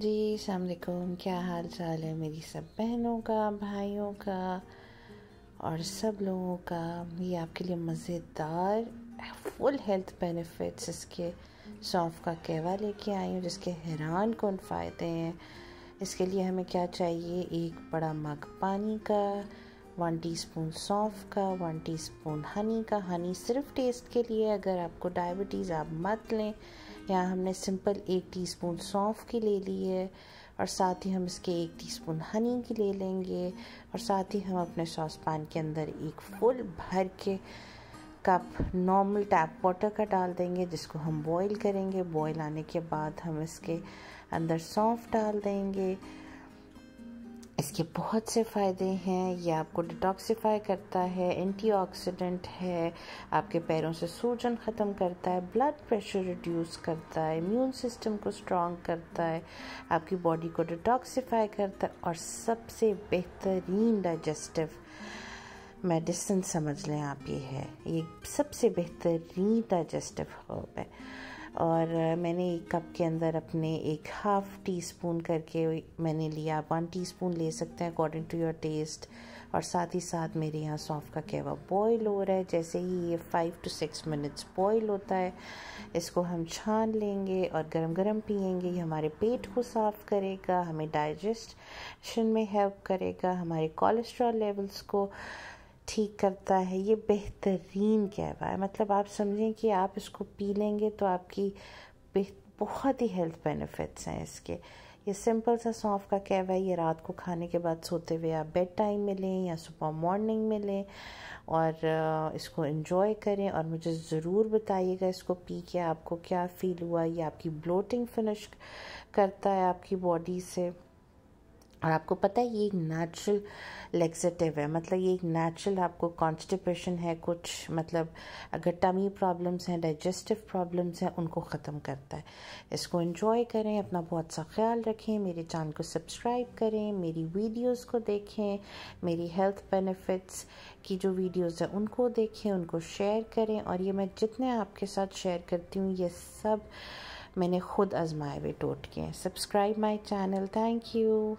जी सलामकुम क्या हाल चाल है मेरी सब बहनों का भाइयों का और सब लोगों का ये आपके लिए मज़ेदार फुल हेल्थ बेनिफिट्स इसके सौंफ का कहवा लेके आई हूँ जिसके हैरान कौन फ़ायदे हैं इसके लिए हमें क्या चाहिए एक बड़ा मग पानी का वन टीस्पून सौंफ का वन टीस्पून हनी का हनी सिर्फ टेस्ट के लिए अगर आपको डायबिटीज़ आप मत लें यहाँ हमने सिंपल एक टीस्पून सौंफ की ले ली है और साथ ही हम इसके एक टीस्पून हनी की ले लेंगे और साथ ही हम अपने सॉस पैन के अंदर एक फुल भर के कप नॉर्मल टैप वाटर का डाल देंगे जिसको हम बॉईल करेंगे बॉईल आने के बाद हम इसके अंदर सौंफ डाल देंगे इसके बहुत से फ़ायदे हैं ये आपको डिटॉक्सीफाई करता है एंटीऑक्सीडेंट है आपके पैरों से सूजन ख़त्म करता है ब्लड प्रेशर रिड्यूस करता है इम्यून सिस्टम को स्ट्रॉन्ग करता है आपकी बॉडी को डिटॉक्सीफाई करता है और सबसे बेहतरीन डाइजेस्टिव मेडिसिन समझ लें आप ये है ये सबसे बेहतरीन डाइजेस्टिव हर्ब है और मैंने एक कप के अंदर अपने एक हाफ़ टी स्पून करके मैंने लिया आप वन टी स्पून ले सकते हैं अकॉर्डिंग टू योर टेस्ट और साथ ही साथ मेरे यहाँ सौंफ का कहवा बॉयल हो रहा है जैसे ही ये five to six minutes boil होता है इसको हम छान लेंगे और गरम गरम पियेंगे ये हमारे पेट को साफ़ करेगा हमें डाइजेस्शन में हेल्प करेगा हमारे कोलेस्ट्रॉल लेवल्स को ठीक करता है ये बेहतरीन कहवा है मतलब आप समझें कि आप इसको पी लेंगे तो आपकी बहुत ही हेल्थ बेनिफिट्स हैं इसके ये सिंपल सा सौंफ का कहवा है ये रात को खाने के बाद सोते हुए आप बेड टाइम में लें या सुबह मॉर्निंग में लें और इसको इन्जॉय करें और मुझे ज़रूर बताइएगा इसको पी के आपको क्या फ़ील हुआ ये आपकी ब्लोटिंग फिनिश करता है आपकी बॉडी से और आपको पता है ये एक नेचुरल लेक्सेटिव है मतलब ये एक नेचुरल आपको कॉन्स्टिपेशन है कुछ मतलब अगर टमी प्रॉब्लम्स हैं डाइजेस्टिव प्रॉब्लम्स हैं उनको ख़त्म करता है इसको इन्जॉय करें अपना बहुत सा ख्याल रखें मेरे चैनल को सब्सक्राइब करें मेरी वीडियोस को देखें मेरी हेल्थ बेनिफिट्स की जो वीडियोस हैं उनको देखें उनको शेयर करें और ये मैं जितने आपके साथ शेयर करती हूँ ये सब मैंने खुद आजमाए हुए टोटके हैं subscribe my channel thank you